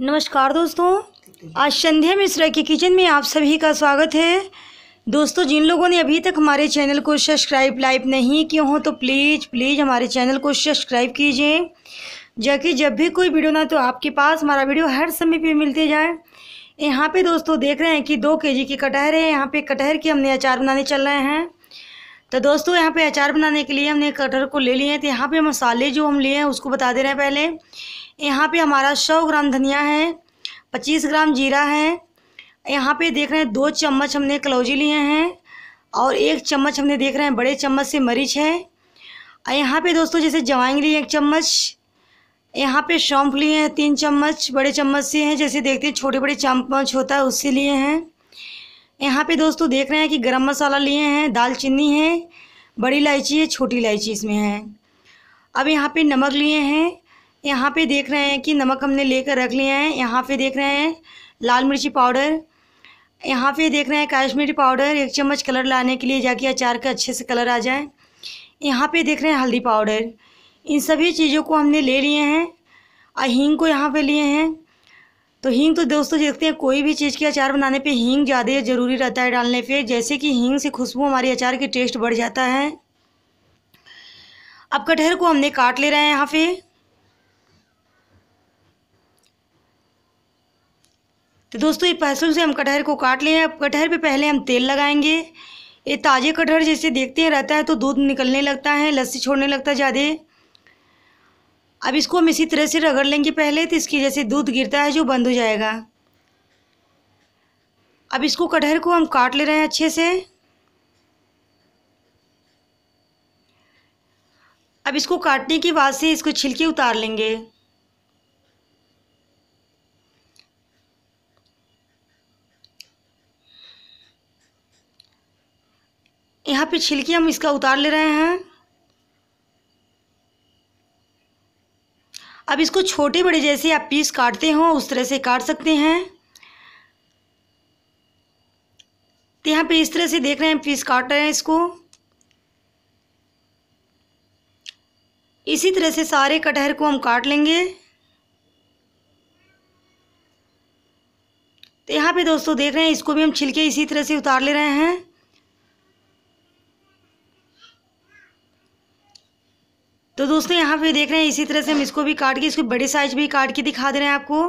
नमस्कार दोस्तों आज संध्या मिश्रा के किचन में आप सभी का स्वागत है दोस्तों जिन लोगों ने अभी तक हमारे चैनल को सब्सक्राइब लाइव नहीं किए हों तो प्लीज़ प्लीज़ हमारे चैनल को सब्सक्राइब कीजिए जाकि जब भी कोई वीडियो ना तो आपके पास हमारा वीडियो हर समय पे मिलते जाए यहाँ पे दोस्तों देख रहे हैं कि दो के जी के कटहर है यहाँ पर कटहर के हमने अचार बनाने चल रहे हैं तो दोस्तों यहाँ पे अचार बनाने के लिए हमने कटहर को ले लिए हैं तो यहाँ पे मसाले जो हम लिए हैं उसको बता दे रहे हैं पहले यहाँ पे हमारा सौ ग्राम धनिया है पच्चीस ग्राम जीरा है यहाँ पे देख रहे हैं दो चम्मच हमने कलौजी लिए हैं और एक चम्मच हमने देख रहे हैं बड़े चम्मच से मरीच है यहाँ पे दोस्तों जैसे जवाइंग लिए एक चम्मच यहाँ पे सौंफ लिए हैं तीन चम्मच बड़े चम्मच से हैं जैसे देखते हैं छोटे बड़े चम्मच होता है उससे लिए हैं यहाँ पे दोस्तों देख रहे हैं कि गरम मसाला लिए हैं दालचीनी है बड़ी इलायची है छोटी इलायची इसमें है अब यहाँ पे नमक लिए हैं यहाँ पे देख रहे हैं कि नमक हमने लेकर रख लिया है यहाँ पे देख रहे हैं लाल मिर्ची पाउडर यहाँ पे देख रहे हैं काश्मीरी पाउडर एक चम्मच कलर लाने के लिए जाके अचार का अच्छे से कलर आ जाए यहाँ पे देख रहे हैं हल्दी पाउडर इन सभी चीज़ों को हमने ले लिए हैं और हींग को यहाँ पे लिए हैं तो हींग तो दोस्तों देखते हैं कोई भी चीज़ के अचार बनाने पर हींग ज़्यादा ज़रूरी रहता है डालने पर जैसे कि हींग से खुशबू हमारे अचार की टेस्ट बढ़ जाता है अब कटहर को हमने काट ले रहे हैं यहाँ पर तो दोस्तों ये पैसों से हम कटहर को काट लें अब कटहर पे पहले हम तेल लगाएंगे ये ताज़े कटहर जैसे देखते हैं रहता है तो दूध निकलने लगता है लस्सी छोड़ने लगता है ज़्यादा अब इसको हम इसी तरह से रगड़ लेंगे पहले तो इसकी जैसे दूध गिरता है जो बंद हो जाएगा अब इसको कटहर को हम काट ले रहे हैं अच्छे से अब इसको काटने के बाद से इसको छिलके उतार लेंगे यहाँ पे छिलकी हम इसका उतार ले रहे हैं अब इसको छोटे बड़े जैसे आप पीस काटते हो उस तरह से काट सकते हैं तो यहाँ पे इस तरह से देख रहे हैं पीस काट रहे हैं इसको इसी तरह से सारे कटहर को हम काट लेंगे तो यहाँ पे दोस्तों देख रहे हैं इसको भी हम छिलके इसी तरह से उतार ले रहे हैं तो दोस्तों यहाँ पे देख रहे हैं इसी तरह से हम इसको भी काट के इसको बड़े साइज भी काट के दिखा दे रहे हैं आपको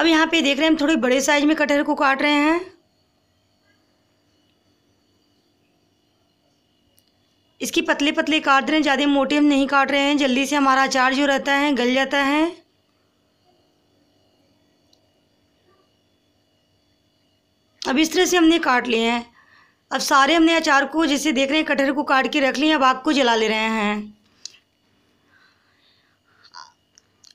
अब यहाँ पे देख रहे हैं हम थोड़े बड़े साइज में कटहर को काट रहे हैं इसकी पतले पतले काट रहे हैं ज़्यादा मोटे हम नहीं काट रहे हैं जल्दी से हमारा अचार जो रहता है गल जाता है अब इस तरह से हमने काट लिए हैं अब सारे हमने अचार को जैसे देख रहे हैं कटहर को काट के रख लिए अब आग को जला ले रहे हैं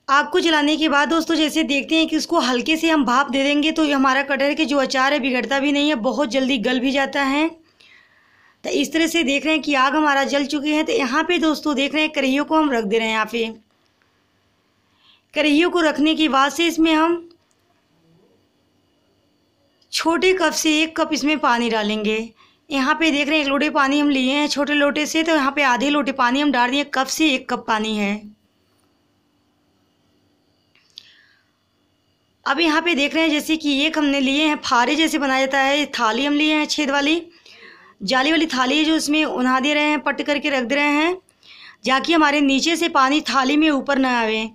आग को जलाने के बाद दोस्तों जैसे देखते हैं कि उसको हल्के से हम भाप दे देंगे तो हमारा कटहर के जो अचार है बिगड़ता भी नहीं है बहुत जल्दी गल भी जाता है तो इस तरह से देख रहे हैं कि आग हमारा जल चुकी है तो यहाँ पे दोस्तों देख रहे हैं करहियों को हम रख दे रहे हैं यहाँ पे करहियों को रखने के बाद से इसमें हम छोटे कप से एक कप इसमें पानी डालेंगे यहाँ पे देख रहे हैं एक लोटे पानी हम लिए हैं छोटे लोटे से तो यहाँ पे आधे लोटे पानी हम डाल दिए कप से एक कप पानी है अब यहाँ पे देख रहे हैं जैसे कि एक हमने लिए हैं फारे जैसे बनाया जाता है थाली हम लिए हैं छेद वाली जाली वाली थाली जो उसमें उन्हा दे रहे हैं पट करके रख दे रहे हैं जाकि हमारे नीचे से पानी थाली में ऊपर ना आवे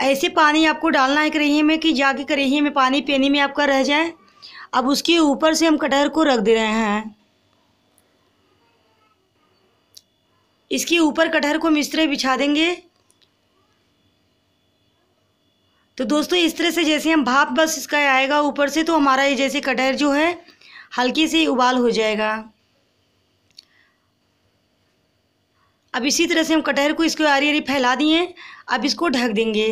ऐसे पानी आपको डालना है करहिए में कि जाके करहिए में पानी पीने में आपका रह जाए अब उसके ऊपर से हम कटहर को रख दे रहे हैं इसके ऊपर कटहर को हम इस तरह बिछा देंगे तो दोस्तों इस तरह से जैसे हम भाप बस इसका आएगा ऊपर से तो हमारा ये जैसे कटहर जो है हल्की से उबाल हो जाएगा अब इसी तरह से हम कटहर को इसको आरी आरी फैला दिए अब इसको ढक देंगे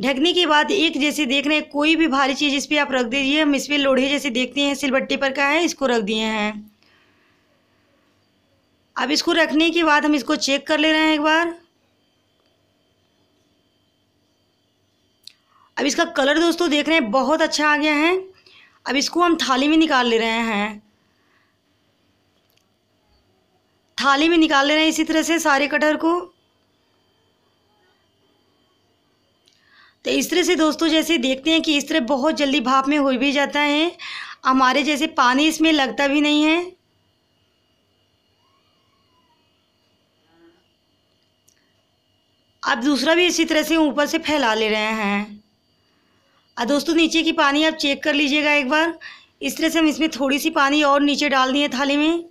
ढकने के बाद एक जैसे देख रहे हैं कोई भी भारी चीज़ इस पर आप रख दीजिए हम इस पर लोढ़े जैसे देखते हैं सिलबट्टे पर का है इसको रख दिए हैं अब इसको रखने के बाद हम इसको चेक कर ले रहे हैं एक बार अब इसका कलर दोस्तों देख रहे हैं बहुत अच्छा आ गया है अब इसको हम थाली में निकाल ले रहे हैं थाली में निकाल ले रहे हैं इसी तरह से सारे कटर को तो इस तरह से दोस्तों जैसे देखते हैं कि इस तरह बहुत जल्दी भाप में हो भी जाता है हमारे जैसे पानी इसमें लगता भी नहीं है अब दूसरा भी इसी तरह से ऊपर से फैला ले रहे हैं और दोस्तों नीचे की पानी आप चेक कर लीजिएगा एक बार इस तरह से हम इसमें थोड़ी सी पानी और नीचे डाल दिए थाली में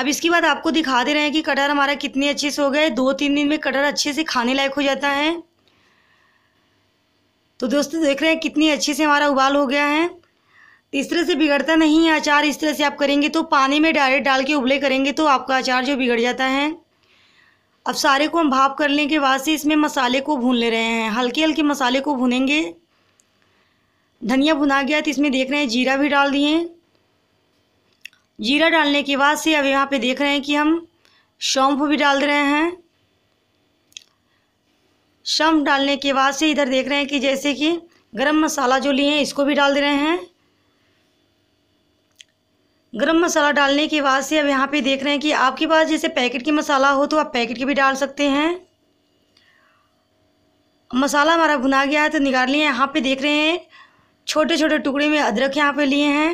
अब इसके बाद आपको दिखा दे रहे हैं कि कटर हमारा कितने अच्छे से हो गए दो तीन दिन में कटर अच्छे से खाने लायक हो जाता है तो दोस्तों देख रहे हैं कितनी अच्छे से हमारा उबाल हो गया है इस तरह से बिगड़ता नहीं है अचार इस तरह से आप करेंगे तो पानी में डायरेक्ट डाल के उबले करेंगे तो आपका अचार जो बिगड़ जाता है अब सारे को हम भाप करने के बाद से इसमें मसाले को भून ले रहे हैं हल्के हल्के मसाले को भूनेंगे धनिया भुना गया तो इसमें देख रहे हैं जीरा भी डाल दिए जीरा डालने के बाद से अब यहाँ पे देख रहे हैं कि हम सौंफ भी डाल रहे हैं शम डालने के बाद से इधर देख रहे हैं कि जैसे कि गरम मसाला जो लिए हैं इसको भी डाल दे रहे हैं गरम मसाला डालने के बाद से अब यहाँ पे देख रहे हैं कि आपके पास जैसे पैकेट की मसाला हो तो आप पैकेट की भी डाल सकते हैं मसाला हमारा भुना गया है तो निकाल लिए यहाँ पे देख रहे हैं छोटे छोटे टुकड़े में अदरक यहाँ पे लिए हैं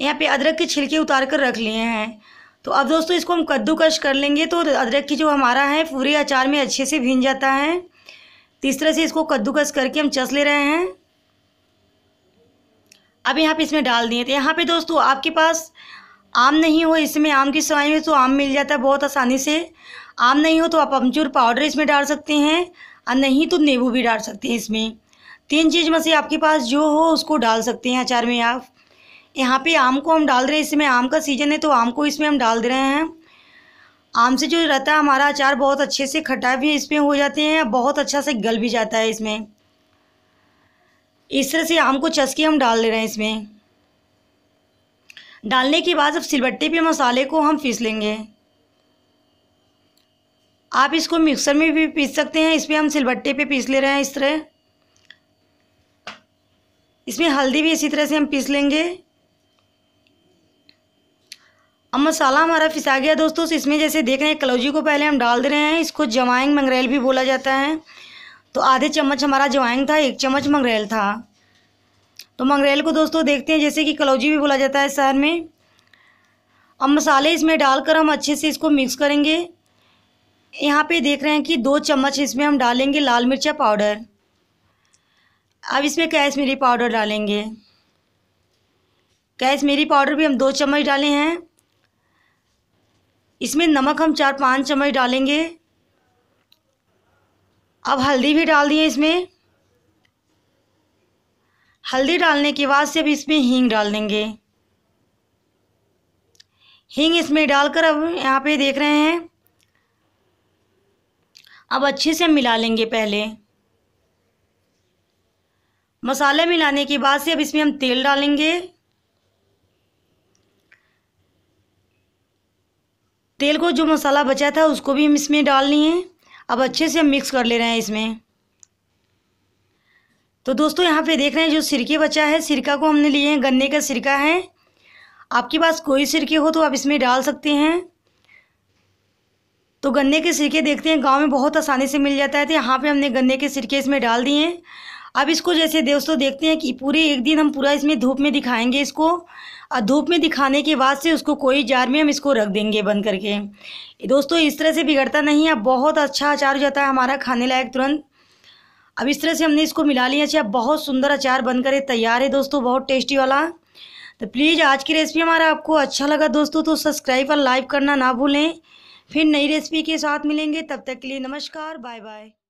यहाँ पे अदरक के छिलके उतार कर रख लिए हैं तो अब दोस्तों इसको हम कद्दूकश कर लेंगे तो अदरक की जो हमारा है पूरे अचार में अच्छे से भीन जाता है तो इस तरह से इसको कद्दूकस करके हम चस ले रहे हैं अब यहाँ पे इसमें डाल दिए थे यहाँ पे दोस्तों आपके पास आम नहीं हो इसमें आम की सवाई में तो आम मिल जाता है बहुत आसानी से आम नहीं हो तो आप अमचूर पाउडर इसमें डाल सकते हैं और नहीं तो नींबू भी डाल सकते हैं इसमें तीन चीज़ में से आपके पास जो हो उसको डाल सकते हैं अचार में आप यहाँ पे आम को हम डाल रहे हैं इसमें आम का सीज़न है तो आम को इसमें हम डाल दे रहे हैं आम से जो रहता है हमारा अचार बहुत अच्छे से खटा भी इसमें हो जाते हैं बहुत अच्छा से गल भी जाता है इसमें इस तरह से आम को चस हम डाल दे रहे हैं इसमें डालने के बाद अब सिलबट्टे पे मसाले को हम पीस लेंगे आप इसको मिक्सर में भी पीस सकते हैं इसमें हम सिलबट्टे पे पीस ले रहे हैं इस तरह इसमें हल्दी भी इसी तरह से हम पीस लेंगे अब मसाला हमारा फिसा गया दोस्तों इसमें जैसे देख रहे हैं कलौजी को पहले हम डाल दे रहे हैं इसको जवाइंग मंगरेल भी बोला जाता है तो आधे चम्मच हमारा जवाइंग था एक चम्मच मंगरेल था तो मंगरेल को दोस्तों देखते हैं जैसे कि कलौजी भी बोला जाता है शहर में अब मसाले इसमें डालकर हम अच्छे से इसको मिक्स करेंगे यहाँ पे देख रहे हैं कि दो चम्मच इसमें हम डालेंगे लाल मिर्चा पाउडर अब इसमें कश्मीरी पाउडर डालेंगे कैशमीरी पाउडर भी हम दो चम्मच डाले हैं इसमें नमक हम चार पाँच चम्मच डालेंगे अब हल्दी भी डाल दिए इसमें हल्दी डालने के बाद से अब इसमें हींग डाल देंगे हींग इसमें डालकर अब यहाँ पे देख रहे हैं अब अच्छे से मिला लेंगे पहले मसाला मिलाने के बाद से अब इसमें हम तेल डालेंगे तेल को जो मसाला बचा था उसको भी हम इसमें डालनी है अब अच्छे से हम मिक्स कर ले रहे हैं इसमें तो दोस्तों यहाँ पे देख रहे हैं जो सिरके बचा है सिरका को हमने लिए हैं गन्ने का सिरका है आपके पास कोई सिरके हो तो आप इसमें डाल सकते हैं तो गन्ने के सिरके देखते हैं गांव में बहुत आसानी से मिल जाता है तो यहाँ पे हमने गन्ने के सिरके इसमें डाल दिए हैं अब इसको जैसे दोस्तों देखते हैं कि पूरे एक दिन हम पूरा इसमें धूप में दिखाएंगे इसको और धूप में दिखाने के बाद से उसको कोई जार में हम इसको रख देंगे बंद करके दोस्तों इस तरह से बिगड़ता नहीं है बहुत अच्छा अचार हो जाता है हमारा खाने लायक तुरंत अब इस तरह से हमने इसको मिला लिया अच्छा बहुत सुंदर अचार बनकर तैयार है दोस्तों बहुत टेस्टी वाला तो प्लीज़ आज की रेसिपी हमारा आपको अच्छा लगा दोस्तों तो सब्सक्राइब और लाइक करना ना भूलें फिर नई रेसिपी के साथ मिलेंगे तब तक के लिए नमस्कार बाय बाय